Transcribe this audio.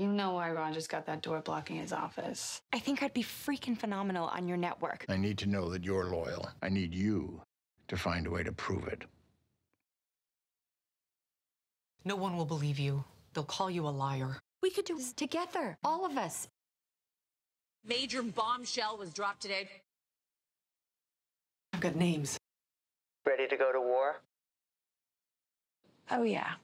You know why Ron just got that door blocking his office. I think I'd be freaking phenomenal on your network. I need to know that you're loyal. I need you to find a way to prove it. No one will believe you. They'll call you a liar. We could do this together, all of us. Major bombshell was dropped today. I've got names. Ready to go to war? Oh, yeah.